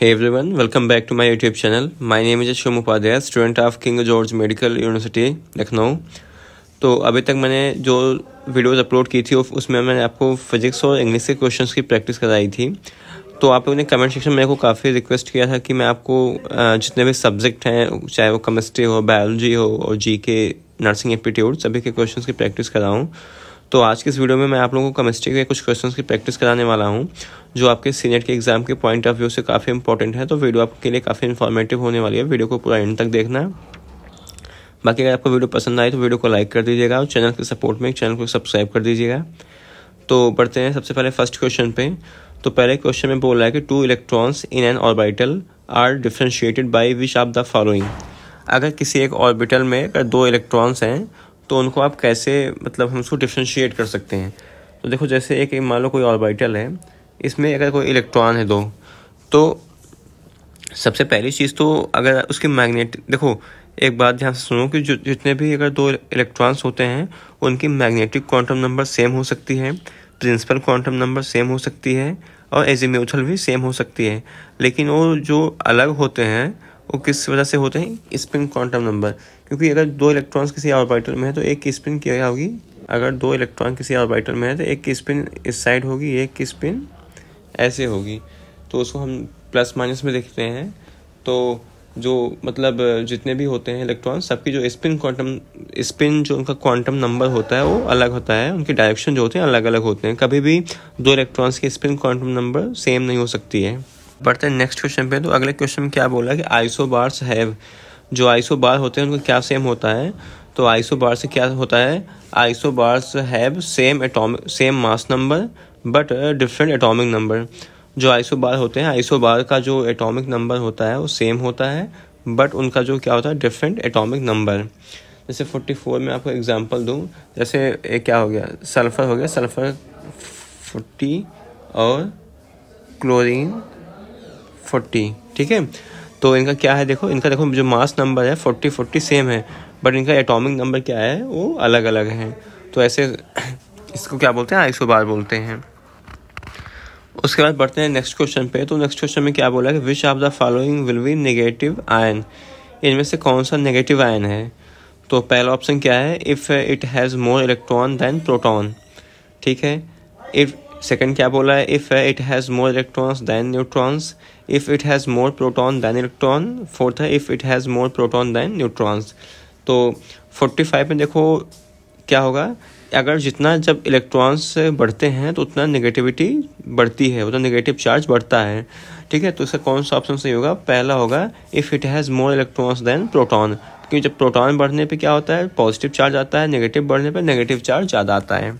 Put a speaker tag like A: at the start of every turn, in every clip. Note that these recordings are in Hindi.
A: Hey everyone, welcome back to my YouTube channel. My name is Ashwam Upadhyay, student of King George Medical University, Lucknow तो अभी तक मैंने जो वीडियोज़ अपलोड की थी उसमें मैंने आपको फिजिक्स और इंग्लिश के क्वेश्चंस की प्रैक्टिस कराई थी तो आप लोगों ने कमेंट सेक्शन में मेरे को काफ़ी रिक्वेस्ट किया था कि मैं आपको जितने भी सब्जेक्ट हैं चाहे वो केमिस्ट्री हो बायोलॉजी हो और जी के नर्सिंग एप्टीट्यूड सभी के क्वेश्चन की प्रैक्टिस कराऊँ तो आज के इस वीडियो में मैं आप लोगों को केमिस्ट्री के कुछ क्वेश्चंस की प्रैक्टिस कराने वाला हूँ जो आपके सीनियर के एग्जाम के पॉइंट ऑफ व्यू से काफ़ी इंपॉर्टेंट है तो वीडियो आपके लिए काफ़ी इन्फॉर्मेटिव होने वाली है वीडियो को पूरा एंड तक देखना है बाकी अगर आपको वीडियो पसंद आए तो वीडियो को लाइक कर दीजिएगा और चैनल के सपोर्ट में चैनल को सब्सक्राइब कर दीजिएगा तो बढ़ते हैं सबसे पहले फर्स्ट क्वेश्चन पे तो पहले क्वेश्चन में बोल रहा है कि two electrons in an orbital are differentiated by which of the following अगर किसी एक ऑर्बिटल में अगर दो इलेक्ट्रॉन्स हैं तो उनको आप कैसे मतलब हम उसको डिफ्रेंशिएट कर सकते हैं तो देखो जैसे एक मान लो कोई ऑर्बिटल है इसमें अगर कोई इलेक्ट्रॉन है दो तो सबसे पहली चीज़ तो अगर उसकी मैग्नेट देखो एक बात ध्यान से सुनो कि जितने भी अगर दो इलेक्ट्रॉन्स होते हैं उनकी मैग्नेटिक क्वांटम नंबर सेम हो सकती है प्रिंसिपल क्वांटम नंबर सेम हो सकती है और एजिम्यूथल भी सेम हो सकती है लेकिन वो जो अलग होते हैं वो किस वजह से होते हैं स्पिन क्वांटम नंबर क्योंकि अगर दो इलेक्ट्रॉन्स किसी ऑर्बिटल में है तो एक की स्पिन क्या होगी अगर दो इलेक्ट्रॉन किसी ऑर्बिटल में है तो एक की स्पिन इस साइड होगी एक की स्पिन ऐसे होगी तो उसको हम प्लस माइनस में देखते हैं तो जो मतलब जितने भी होते हैं इलेक्ट्रॉन सबकी जो स्पिन क्वांटम स्पिन जो उनका क्वांटम नंबर होता है वो अलग होता है उनके डायरेक्शन जो होते हैं अलग अलग होते हैं कभी भी दो इलेक्ट्रॉन्स के स्पिन क्वांटम नंबर सेम नहीं हो सकती है बढ़ते हैं नेक्स्ट क्वेश्चन पे तो अगले क्वेश्चन में क्या बोला कि आइसो बार्स हैव जो आइसो बार होते हैं उनका क्या सेम होता है तो आइसो बार से क्या होता है isobars have same atomic same mass number but different atomic number जो आइसो बार होते हैं आइसो बार का जो एटॉमिक नंबर होता है वो सेम होता है बट उनका जो क्या होता है डिफरेंट एटॉमिक नंबर जैसे 44 में आपको एग्जांपल दूं जैसे एक क्या हो गया सल्फ़र हो गया सल्फ़र 40 और क्लोरीन 40 ठीक है तो इनका क्या है देखो इनका देखो जो मास नंबर है फोर्टी फोर्टी सेम है बट इनका एटॉमिक नंबर क्या है वो अलग अलग है तो ऐसे इसको क्या बोलते हैं आई बार बोलते हैं उसके बाद बढ़ते हैं नेक्स्ट क्वेश्चन पे तो नेक्स्ट क्वेश्चन में क्या बोला है which of the following will be negative ion इनमें से कौन सा नेगेटिव आयन है तो पहला ऑप्शन क्या है if it has more electron than proton ठीक है इफ सेकंड क्या बोला है if it has more electrons than neutrons if it has more proton than electron fourth है if it has more proton than neutrons तो 45 में देखो क्या होगा अगर जितना जब इलेक्ट्रॉन्स बढ़ते हैं तो उतना नेगेटिविटी बढ़ती है उतना नेगेटिव चार्ज बढ़ता है ठीक है तो इसका कौन सा ऑप्शन सही होगा पहला होगा if it has more electrons than proton क्योंकि जब प्रोटॉन बढ़ने पे क्या होता है पॉजिटिव चार्ज आता है नेगेटिव बढ़ने पे नेगेटिव चार्ज ज़्यादा आता है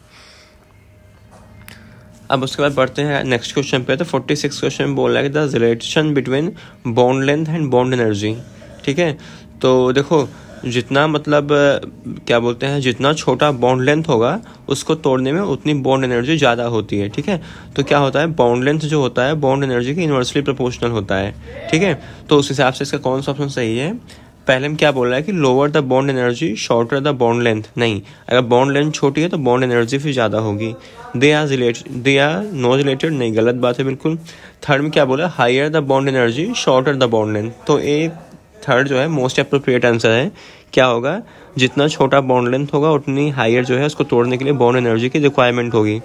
A: अब उसके बाद पढ़ते हैं नेक्स्ट क्वेश्चन पे तो फोर्टी सिक्स क्वेश्चन बोल रहा है the relation between bond length and bond energy ठीक है तो देखो जितना मतलब क्या बोलते हैं जितना छोटा बॉन्ड लेंथ होगा उसको तोड़ने में उतनी बॉन्ड एनर्जी ज़्यादा होती है ठीक है तो क्या होता है बॉन्ड लेंथ जो होता है बॉन्ड एनर्जी के इन्वर्सली प्रोपोर्शनल होता है ठीक है तो उस हिसाब से इसका कौन सा ऑप्शन सही है पहले में क्या बोल रहा है कि lower the bond energy shorter the bond length नहीं अगर बॉन्ड लेंथ छोटी है तो बॉन्ड एनर्जी फिर ज़्यादा होगी they are related they are no related नहीं गलत बात है बिल्कुल थर्ड में क्या बोला higher the bond energy shorter the bond length तो ए थर्ड जो है मोस्ट अप्रोप्रिएट आंसर है क्या होगा जितना छोटा बॉन्ड लेंथ होगा उतनी हायर जो है उसको तोड़ने के लिए बॉन्ड एनर्जी की रिक्वायरमेंट होगी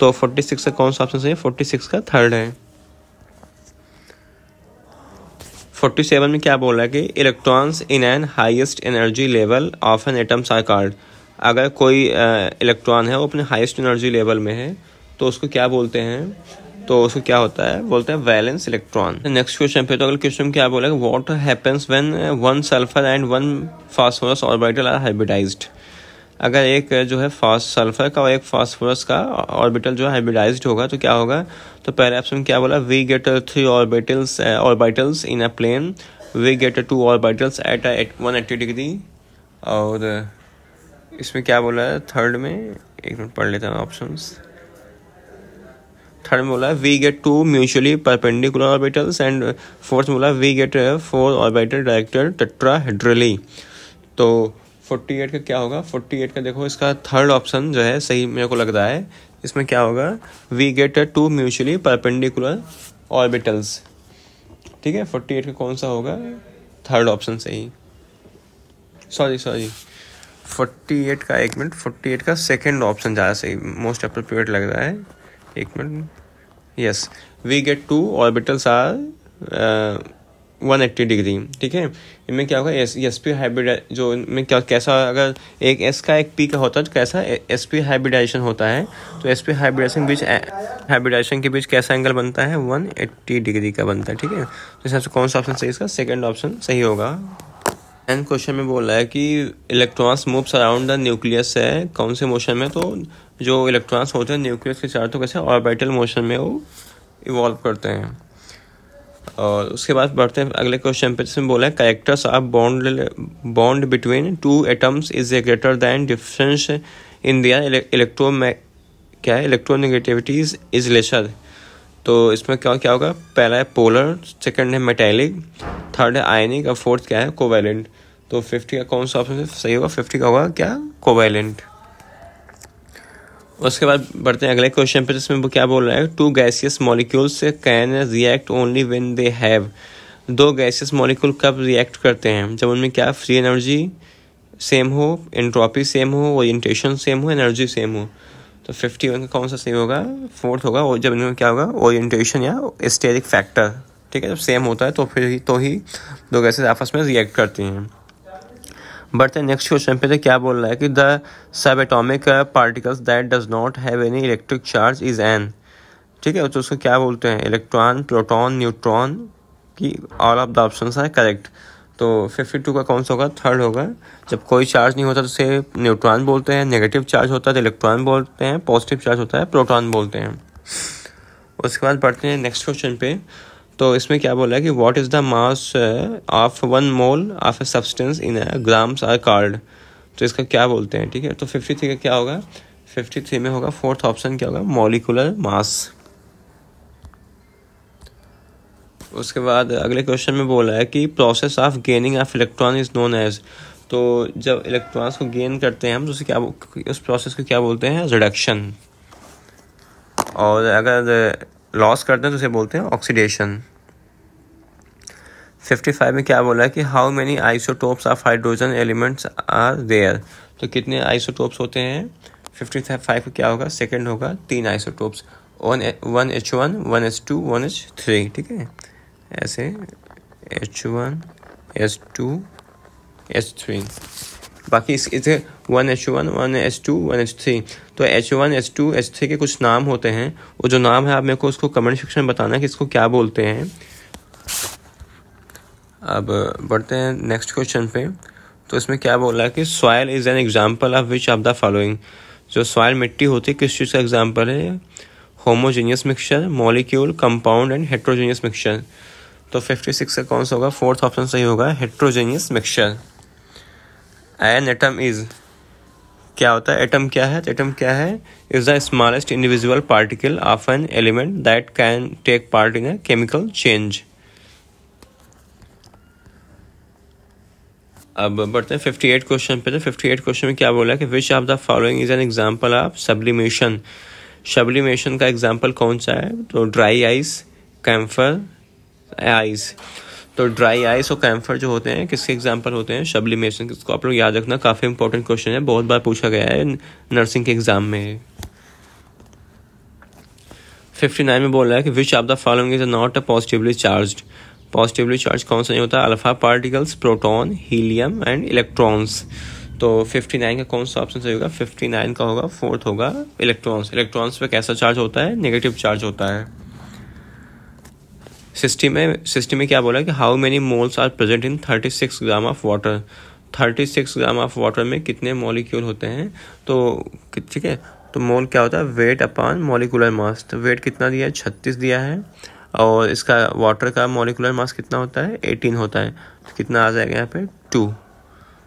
A: तो फोर्टी सिक्स का कौन सा ऑप्शन है फोर्टी सिक्स का थर्ड है फोर्टी सेवन में क्या बोला कि electrons in an highest energy level of an atoms are card अगर कोई इलेक्ट्रॉन है वो अपने हाइस्ट एनर्जी लेवल में है तो उसको क्या बोलते हैं तो उसको क्या होता है बोलते हैं वैलेंस इलेक्ट्रॉन नेक्स्ट क्वेश्चन पे तो अगले क्वेश्चन क्या बोला what happens when one sulphur and one phosphorus orbital are hybridised अगर एक जो है फास्ट सल्फर का और एक फास्फोरस का ऑर्बिटल जो है होगा तो क्या होगा तो पहले ऑप्शन क्या बोला we get three orbitals orbitals in a plane we get two orbitals at one eighty degree और इसमें क्या बोला है थर्ड में एक मिनट पढ़ लेता हूँ ऑप्शन थर्ड में बोला we get two mutually perpendicular orbitals and fourth में बोला we get four orbital director tetrahedrally तो फोर्टी एट का क्या होगा फोर्टी एट का देखो इसका थर्ड ऑप्शन जो है सही मेरे को लग रहा है इसमें क्या होगा we get two mutually perpendicular orbitals ठीक है फोर्टी एट का कौन सा होगा थर्ड ऑप्शन सही सॉरी सॉरी फोर्टी एट का एक मिनट फोर्टी एट का सेकेंड ऑप्शन ज़्यादा सही मोस्ट अप्रोप्रिएट लग रहा है एक minute yes we get two orbitals are one eighty degree ठीक है इनमें क्या होगा एस एस पी हाइब्रिड जो इनमें क्या कैसा अगर एक एस का एक पी का होता है तो कैसा एस पी हाइब्रिडाइजेशन होता है तो एस पी हाइब्रिडाइजेशन बीच हाइब्रिडाइजेशन के बीच कैसा एंगल बनता है वन एट्टी डिग्री का बनता है ठीक है तो हिसाब कौन सा ऑप्शन सही इसका सेकेंड ऑप्शन सही होगा एंड क्वेश्चन में बोला है कि electrons moves around the nucleus है कौन से मोशन में तो जो इलेक्ट्रॉन्स होते हैं न्यूक्लियस के चार तो कैसे ऑर्बिटल मोशन में वो इवॉल्व करते हैं और उसके बाद बढ़ते हैं अगले क्वेश्चन पे जिसमें बोला है characters of bond bond between two atoms is a greater than difference in their electro क्या है इलेक्ट्रोनेगेटिविटीज इज लेसर तो इसमें क्या क्या होगा पहला है पोलर सेकंड है मेटेलिक थर्ड है आयनिक और फोर्थ क्या है कोवेलेंट तो फिफ्टी का कौन सा ऑप्शन सही होगा फिफ्टी का होगा क्या कोवेलेंट उसके बाद बढ़ते हैं अगले क्वेश्चन पर जिसमें वो क्या बोल रहा है two gaseous molecules can react only when they have दो गैसियस मॉलिक्यूल कब रिएक्ट करते हैं जब उनमें क्या फ्री एनर्जी सेम हो एंट्रोपी सेम हो ओरिएंटेशन सेम हो एनर्जी सेम हो तो फिफ्टी वन का कौन सा सही होगा फोर्थ होगा और जब इनमें क्या होगा ओरिएंटेशन या स्टेरिक फैक्टर ठीक है जब सेम होता है तो फिर ही तो ही दो गैसेज आपस में रिएक्ट करती हैं बढ़ते नेक्स्ट क्वेश्चन पे तो क्या बोल रहा है कि the subatomic particles that does not have any electric charge is an ठीक है तो उसको क्या बोलते हैं इलेक्ट्रॉन प्रोटॉन न्यूट्रॉन की ऑल ऑफ द ऑप्शन है करेक्ट तो फिफ्टी टू का कौन सा होगा थर्ड होगा जब कोई चार्ज नहीं होता तो उसे न्यूट्रॉन बोलते हैं नेगेटिव चार्ज होता है तो इलेक्ट्रॉन बोलते हैं पॉजिटिव चार्ज होता है प्रोटॉन बोलते हैं उसके बाद पढ़ते हैं नेक्स्ट क्वेश्चन पे तो इसमें क्या बोला है कि what is the mass of one mole of a substance in grams are called तो इसका क्या बोलते हैं ठीक है तो फिफ्टी थ्री का क्या होगा फिफ्टी थ्री में होगा फोर्थ ऑप्शन क्या होगा मॉलिकुलर मास उसके बाद अगले क्वेश्चन में बोला है कि process of gaining of electron is known as तो जब इलेक्ट्रॉन्स को गेन करते हैं हम तो उसे क्या उस प्रोसेस को क्या बोलते हैं रिडक्शन और अगर लॉस करते हैं तो उसे बोलते हैं ऑक्सीडेशन 55 में क्या बोला है कि how many isotopes of hydrogen elements are there तो कितने आइसोटोप्स होते हैं 55 को क्या होगा सेकंड होगा तीन isotopes one one H one one H two one H three ठीक है ऐसे H one H two H three बाकी इस इसे one H one one H two one H three तो H one H two H three के कुछ नाम होते हैं वो जो नाम है आप मेरे को उसको कमेंट सेक्शन में बताना कि इसको क्या बोलते हैं अब बढ़ते हैं नेक्स्ट क्वेश्चन पे तो इसमें क्या बोला है कि soil is an example of which of the following जो सॉयल मिट्टी होती है किस चीज़ का एग्जाम्पल है homogeneous mixture molecule compound and heterogeneous mixture तो फिफ्टी सिक्स का कौन सा होगा फोर्थ ऑप्शन सही होगा heterogeneous mixture an atom is क्या होता है एटम क्या है एटम क्या है is the smallest individual particle of an element that can take part in a chemical change अब बढ़ते हैं फिफ्टी एट क्वेश्चन पे तो फिफ्टी एट क्वेश्चन में क्या बोला कि which of the following is an example of sublimation sublimation का एग्जांपल कौन सा है तो ड्राई आइस कैम्फर आइस तो ड्राई आइस और कैम्फर जो होते हैं किसके एग्जाम्पल होते हैं शबलिमेशन इसको आप लोग याद रखना काफ़ी इंपॉर्टेंट क्वेश्चन है बहुत बार पूछा गया है नर्सिंग के एग्ज़ाम में फिफ्टी नाइन में बोल रहा है कि which of the following is not a positively charge positively charge कौन सा नहीं होता alpha particles proton helium and electrons तो नाइन का कौन सा ऑप्शन सही होगा फिफ्टी नाइन का होगा फोर्थ होगा इलेक्ट्रॉन्स इलेक्ट्रॉन्स पे कैसा चार्ज होता है नेगेटिव चार्ज होता है सिस्टी में सिस्टी में क्या बोला कि how many moles are present in thirty six gram of water thirty six gram of water में कितने मॉलिक्यूल होते हैं तो ठीक है तो मोल क्या होता है वेट अपॉन मॉलिकुलर मास तो वेट कितना दिया है छत्तीस दिया है और इसका वाटर का मॉलिकुलर मास कितना होता है एटीन होता है तो कितना आ जाएगा यहाँ पे टू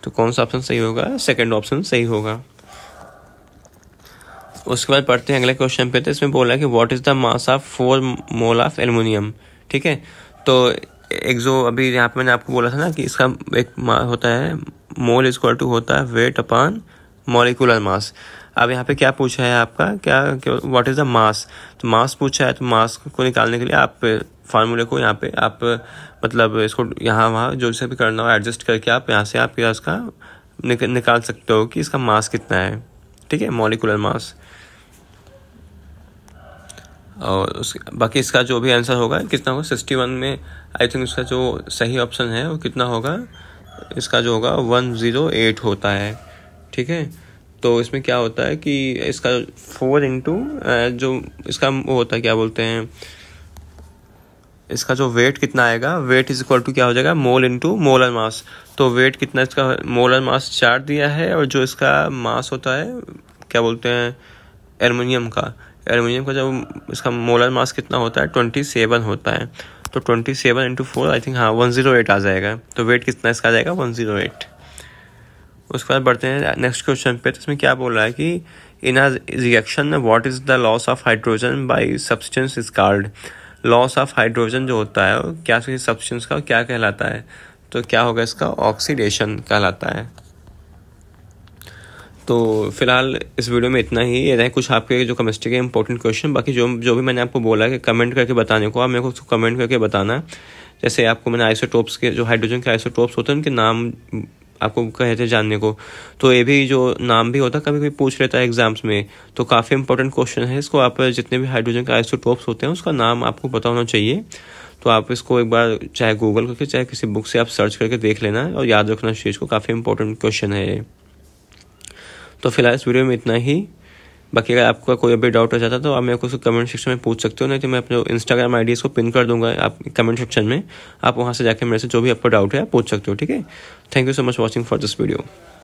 A: तो कौन सा ऑप्शन सही होगा सेकेंड ऑप्शन सही होगा उसके बाद पढ़ते हैं अगले क्वेश्चन पे तो इसमें बोला है कि what is the mass of four mole of aluminium ठीक है तो एक जो अभी यहाँ पे मैंने आपको बोला था ना कि इसका एक होता है मोल इजक्वल टू होता है वेट अपॉन मॉलिकुलर मास अब यहाँ पे क्या पूछा है आपका क्या व्हाट इज़ द मास तो मास पूछा है तो मास को निकालने के लिए आप फार्मूले को यहाँ पे आप मतलब इसको यहाँ वहाँ जो से भी करना हो एडजस्ट करके आप यहाँ से आप इसका निक, निकाल सकते हो कि इसका मास कितना है ठीक है मॉलिकुलर मास और उस बाकी इसका जो भी आंसर होगा कितना होगा सिक्सटी वन में आई थिंक इसका जो सही ऑप्शन है वो कितना होगा इसका जो होगा वन ज़ीरो एट होता है ठीक है तो इसमें क्या होता है कि इसका फोर इंटू जो इसका वो होता है क्या बोलते हैं इसका जो वेट कितना आएगा वेट इज इक्वल टू क्या हो जाएगा मोल इंटू मोलर मास तो वेट कितना इसका मोलर मास चार दिया है और जो इसका मास होता है क्या बोलते हैं एलमिनियम का एलुमिनियम का जब इसका मोलर मास कितना होता है ट्वेंटी सेवन होता है तो twenty seven into four I think हाँ वन ज़ीरो एट आ जाएगा तो वेट कितना इसका आ जाएगा वन ज़ीरो एट उसके बाद बढ़ते हैं नेक्स्ट क्वेश्चन पे तो इसमें क्या बोल रहा है कि इन रिएक्शन में what is the loss of hydrogen by substance is called loss of hydrogen जो होता है क्या सब्सटेंस का क्या कहलाता है तो क्या होगा इसका ऑक्सीडेशन कहलाता है तो फिलहाल इस वीडियो में इतना ही ये रहे कुछ आपके जो केमिस्ट्री के इंपॉर्टेंट क्वेश्चन बाकी जो जो भी मैंने आपको बोला कि कमेंट करके बताने को आप मेरे को उसको कमेंट करके बताना जैसे आपको मैंने आइसोटोप्स के जो हाइड्रोजन के आइसोटोप्स होते हैं उनके नाम आपको कहे थे जानने को तो ये भी जो नाम भी होता है कभी कभी पूछ लेता है एग्जाम्स में तो काफ़ी इंपॉर्टेंट क्वेश्चन है इसको आप जितने भी हाइड्रोजन के आइसोटोप्स होते हैं उसका नाम आपको पता होना चाहिए तो आप इसको एक बार चाहे गूगल करके चाहे किसी बुक से आप सर्च करके देख लेना और याद रखना इस चीज़ को काफ़ी इंपॉर्टेंट क्वेश्चन है ये तो फिलहाल इस वीडियो में इतना ही बाकी अगर आपका कोई अभी डाउट हो जाता तो आप मेरे को उसको कमेंट सेक्शन में पूछ सकते हो नहीं तो मैं अपने इंस्टाग्राम डी को पिन कर दूंगा आप कमेंट सेक्शन में आप वहाँ से जाकर मेरे से जो भी आपका डाउट है आप पूछ सकते हो ठीक है thank you so much watching for this video